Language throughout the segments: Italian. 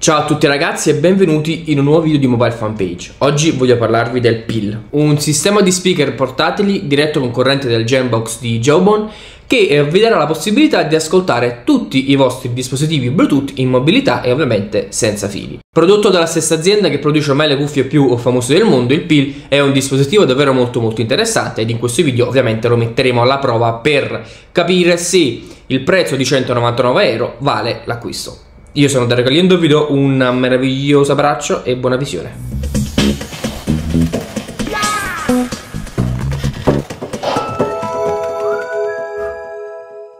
Ciao a tutti ragazzi e benvenuti in un nuovo video di Mobile Fanpage. Oggi voglio parlarvi del PIL, un sistema di speaker portatili diretto concorrente del Genbox di Jawbone che eh, vi darà la possibilità di ascoltare tutti i vostri dispositivi Bluetooth in mobilità e ovviamente senza fili. Prodotto dalla stessa azienda che produce ormai le cuffie più famose del mondo, il PIL è un dispositivo davvero molto molto interessante ed in questo video ovviamente lo metteremo alla prova per capire se il prezzo di 199 euro vale l'acquisto. Io sono Dario Caliendo, vi do un meraviglioso abbraccio e buona visione.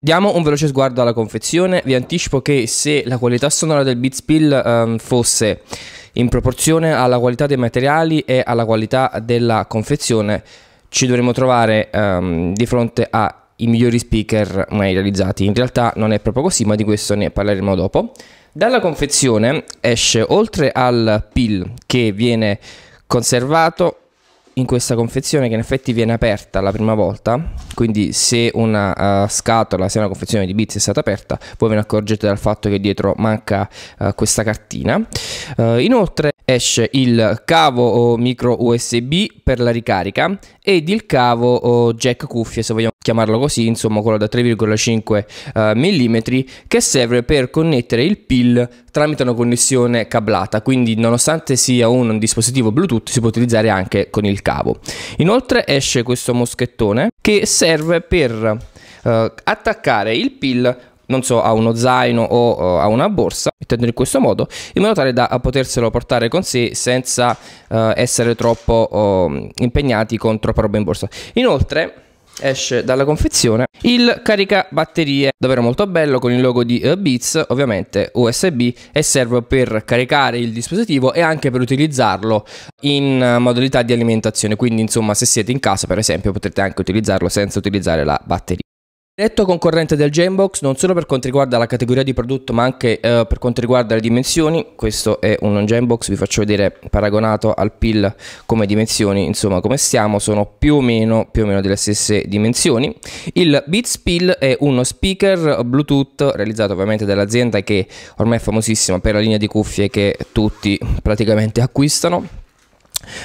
Diamo un veloce sguardo alla confezione, vi anticipo che se la qualità sonora del Beats Pill um, fosse in proporzione alla qualità dei materiali e alla qualità della confezione, ci dovremmo trovare um, di fronte a i migliori speaker mai realizzati. In realtà non è proprio così, ma di questo ne parleremo dopo. Dalla confezione esce, oltre al pill che viene conservato in questa confezione che in effetti viene aperta la prima volta, quindi se una uh, scatola, se una confezione di bits è stata aperta, voi ve ne accorgete dal fatto che dietro manca uh, questa cartina. Uh, inoltre esce il cavo micro USB per la ricarica ed il cavo jack cuffie, se vogliamo chiamarlo così, insomma quello da 3,5 eh, mm che serve per connettere il PIL tramite una connessione cablata, quindi nonostante sia un dispositivo Bluetooth si può utilizzare anche con il cavo. Inoltre esce questo moschettone che serve per Uh, attaccare il PIL non so, a uno zaino o a una borsa, mettendolo in questo modo, in modo tale da eh, poterselo portare con sé senza eh, essere troppo eh, impegnati con troppa roba in borsa. Inoltre esce dalla confezione il caricabatterie, davvero molto bello con il logo di uh, Beats, ovviamente USB e serve per caricare il dispositivo e anche per utilizzarlo in uh, modalità di alimentazione, quindi insomma se siete in casa per esempio potrete anche utilizzarlo senza utilizzare la batteria. Netto concorrente del Jambox non solo per quanto riguarda la categoria di prodotto ma anche eh, per quanto riguarda le dimensioni, questo è un Jambox, vi faccio vedere paragonato al PIL come dimensioni, insomma come stiamo, sono più o meno, più o meno delle stesse dimensioni. Il Beats PIL è uno speaker Bluetooth realizzato ovviamente dall'azienda che ormai è famosissima per la linea di cuffie che tutti praticamente acquistano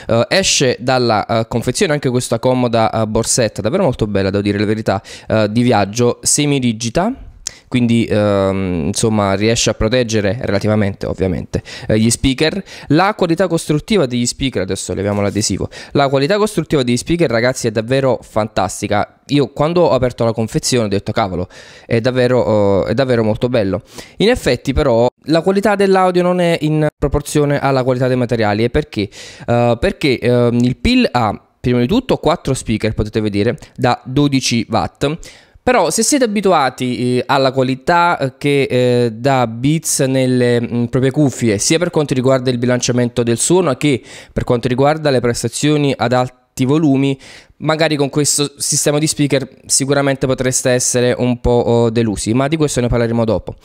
Uh, esce dalla uh, confezione anche questa comoda uh, borsetta, davvero molto bella, devo dire la verità, di viaggio semirigida. Quindi ehm, insomma riesce a proteggere relativamente ovviamente gli speaker. La qualità costruttiva degli speaker, adesso leviamo l'adesivo, la qualità costruttiva degli speaker ragazzi è davvero fantastica io quando ho aperto la confezione ho detto cavolo, è davvero, oh, è davvero molto bello. In effetti però la qualità dell'audio non è in proporzione alla qualità dei materiali e perché? Uh, perché uh, il PIL ha prima di tutto 4 speaker potete vedere da 12 watt però se siete abituati eh, alla qualità eh, che eh, dà Beats nelle mh, mm, proprie cuffie, sia per quanto riguarda il bilanciamento del suono che per quanto riguarda le prestazioni ad alta alti volumi, magari con questo sistema di speaker sicuramente potreste essere un po' oh, delusi, ma di questo ne parleremo dopo.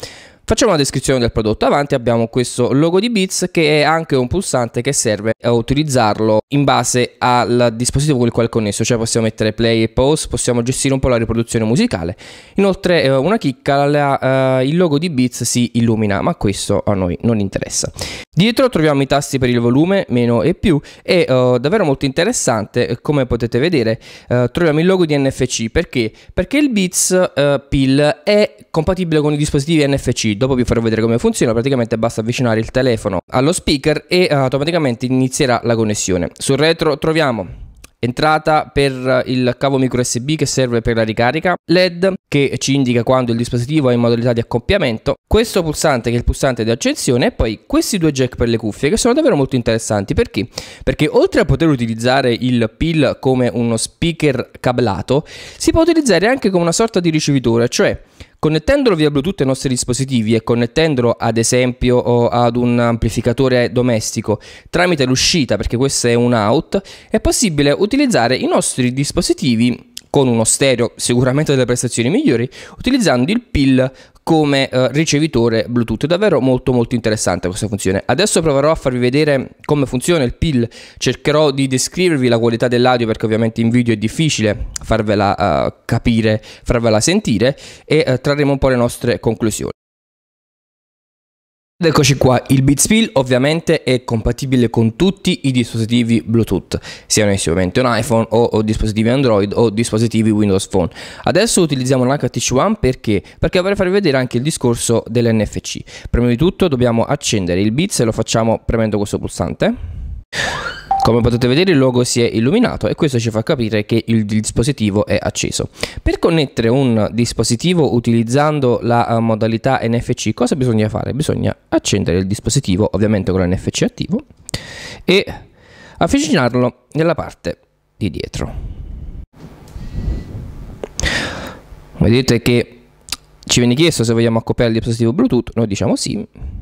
Facciamo una descrizione del prodotto. Avanti abbiamo questo logo di Beats che è anche un pulsante che serve a utilizzarlo in base al dispositivo con il quale è connesso, cioè possiamo mettere play e pause, possiamo gestire un po' la riproduzione musicale. Inoltre eh, una chicca, la, uh, il logo di Beats si illumina, ma questo a noi non interessa. Dietro troviamo i tasti per il volume, meno e più e uh, davvero molto interessante, come potete vedere, uh, troviamo il logo di NFC perché? Perché il Beats Pill è compatibile con i dispositivi NFC dopo vi farò vedere come funziona, praticamente basta avvicinare il telefono allo speaker e eh, automaticamente inizierà la connessione. Sul retro troviamo entrata per eh, il cavo micro USB che serve per la ricarica, LED che ci indica quando il dispositivo è in modalità di accoppiamento, questo pulsante che è il pulsante di accensione e poi questi due jack per le cuffie che sono davvero molto interessanti perché? Perché oltre a poter utilizzare il PIL come uno speaker cablato, si può utilizzare anche come una sorta di ricevitore, cioè Connettendolo via Bluetooth ai nostri dispositivi e connettendolo ad esempio ad un amplificatore domestico tramite l'uscita, perché questo è un out, è possibile utilizzare i nostri dispositivi con uno stereo sicuramente delle prestazioni migliori, utilizzando il PIL come eh, ricevitore Bluetooth. È davvero molto molto interessante questa funzione. Adesso proverò a farvi vedere come funziona il PIL, cercherò di descrivervi la qualità dell'audio perché ovviamente in video è difficile farvela eh, capire, farvela sentire e eh, trarremo un po' le nostre conclusioni. Ed eccoci qua, il Beatspill ovviamente è compatibile con tutti i dispositivi Bluetooth, siano essi ovviamente un iPhone o, o, dispositivi Android o dispositivi Windows Phone. Adesso utilizziamo l'HTC One perché? Perché vorrei farvi vedere anche il discorso dell'NFC. Prima di tutto dobbiamo accendere il Beats e lo facciamo premendo questo pulsante. Come potete vedere il logo si è illuminato e questo ci fa capire che il dispositivo è acceso. Per connettere un dispositivo utilizzando la eh, modalità NFC cosa bisogna fare? Bisogna accendere il dispositivo ovviamente con l'NFC attivo e avvicinarlo nella parte di dietro. Vedete che ci viene chiesto se vogliamo accoppiare il dispositivo Bluetooth, noi diciamo sì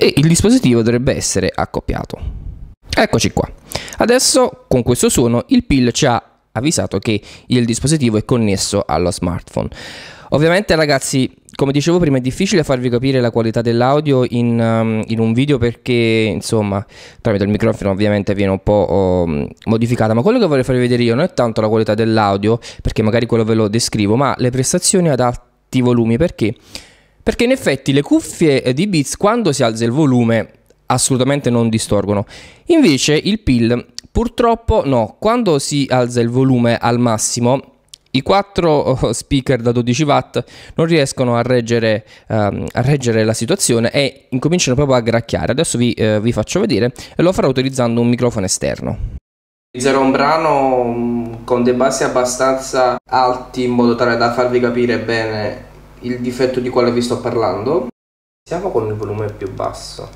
e il dispositivo dovrebbe essere accoppiato. Eccoci qua. Adesso con questo suono il PIL ci ha avvisato che il dispositivo è connesso allo smartphone. Ovviamente ragazzi, come dicevo prima, è difficile farvi capire la qualità dell'audio in, um, in, un video perché, insomma, tramite il microfono ovviamente viene un po' um, modificata, ma quello che vorrei farvi vedere io non è tanto la qualità dell'audio, perché magari quello ve lo descrivo, ma le prestazioni ad alti volumi, perché perché in effetti le cuffie di Beats quando si alza il volume assolutamente non distorgono. Invece il PIL purtroppo no, quando si alza il volume al massimo i quattro oh, speaker da 12 watt non riescono a reggere, um, a reggere, la situazione e incominciano proprio a gracchiare. Adesso vi, uh, vi faccio vedere e lo farò utilizzando un microfono esterno. Utilizzerò un brano mm, con dei bassi abbastanza alti in modo tale da farvi capire bene il difetto di quale vi sto parlando. Siamo con il volume più basso.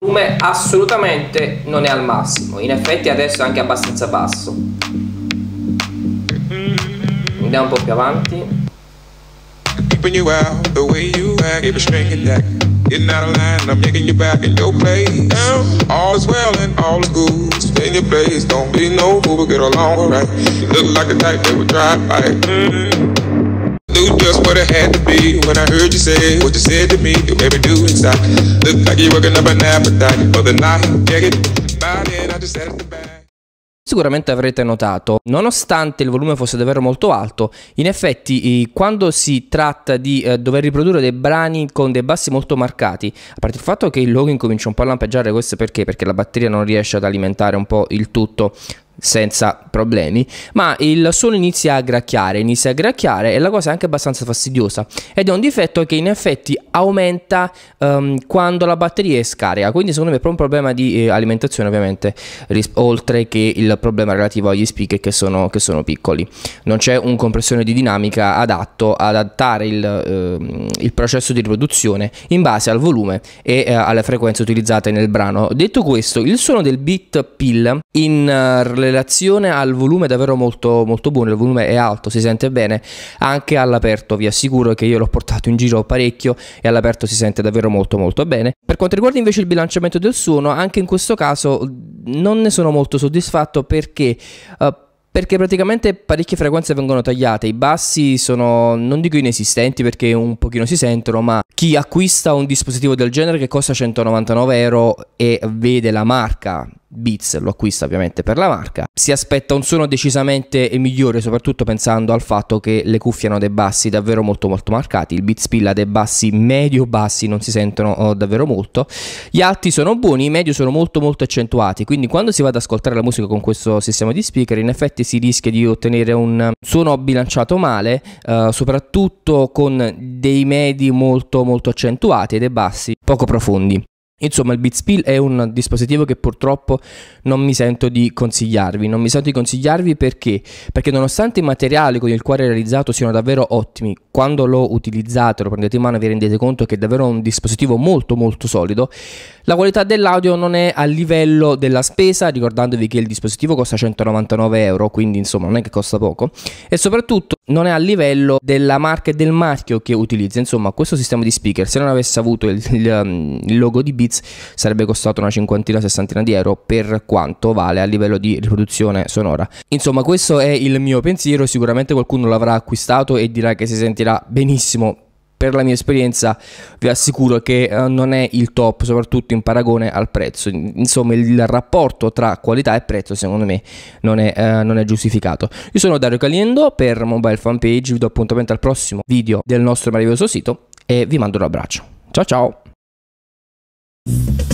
Il volume assolutamente non è al massimo, in effetti adesso è anche abbastanza basso. Andiamo un po' più avanti. You're not a line, I'm making you back in your place. All is well and all is good. Stay in your place, don't be no fool, get along alright. look like a type that would drive by. Mm -hmm just what it had to be when I heard you say what you said to me. You made me do exactly. Look like you're working up an appetite for the night. Yeah, get by then. I just had it to back. Sicuramente avrete notato, nonostante il volume fosse davvero molto alto, in effetti eh, quando si tratta di eh, dover riprodurre dei brani con dei bassi molto marcati, a parte il fatto che il logo incomincia un po' a lampeggiare, questo perché? Perché la batteria non riesce ad alimentare un po' il tutto, senza problemi, ma il suono inizia a gracchiare, inizia a gracchiare e la cosa è anche abbastanza fastidiosa ed è un difetto che in effetti aumenta um, quando la batteria è scarica, quindi secondo me è proprio un problema di eh, alimentazione ovviamente, ris- oltre che il problema relativo agli speaker che sono, che sono piccoli. Non c'è un compressore di dinamica adatto ad adattare il, eh, il, processo di riproduzione in base al volume e eh, alle frequenze utilizzate nel brano. Detto questo, il suono del beat pill in uh, relazione al volume è davvero molto, molto buono, il volume è alto, si sente bene anche all'aperto, vi assicuro che io l'ho portato in giro parecchio e all'aperto si sente davvero molto molto bene. Per quanto riguarda invece il bilanciamento del suono, anche in questo caso non ne sono molto soddisfatto perché uh, perché praticamente parecchie frequenze vengono tagliate, i bassi sono, non dico inesistenti perché un pochino si sentono, ma chi acquista un dispositivo del genere che costa 199 euro e vede la marca Beats lo acquista ovviamente per la marca. Si aspetta un suono decisamente migliore, soprattutto pensando al fatto che le cuffie hanno dei bassi davvero molto molto marcati. Il Beats Pill ha dei bassi medio-bassi, non si sentono oh, davvero molto. Gli alti sono buoni, i medio sono molto molto accentuati, quindi quando si va ad ascoltare la musica con questo sistema di speaker, in effetti si rischia di ottenere un suono bilanciato male, eh, soprattutto con dei medi molto molto accentuati e dei bassi poco profondi. Insomma, il Bitspill è un dispositivo che purtroppo non mi sento di consigliarvi. Non mi sento di consigliarvi perché? Perché nonostante i materiali con il quale è realizzato siano davvero ottimi, quando lo utilizzate, lo prendete in mano e vi rendete conto che è davvero un dispositivo molto molto solido, la qualità dell'audio non è a livello della spesa, ricordandovi che il dispositivo costa 199 euro, quindi insomma non è che costa poco, e soprattutto non è a livello della marca e del marchio che utilizza. Insomma, questo sistema di speaker, se non avesse avuto il, il, il logo di Bitspill, Beats sarebbe costato una cinquantina, sessantina di euro per quanto vale a livello di riproduzione sonora. Insomma, questo è il mio pensiero, sicuramente qualcuno l'avrà acquistato e dirà che si sentirà benissimo per la mia esperienza vi assicuro che eh, non è il top, soprattutto in paragone al prezzo. Insomma, il rapporto tra qualità e prezzo, secondo me, non è, eh, non è giustificato. Io sono Dario Caliendo per Mobile Fanpage, vi do appuntamento al prossimo video del nostro meraviglioso sito e vi mando un abbraccio. Ciao ciao! you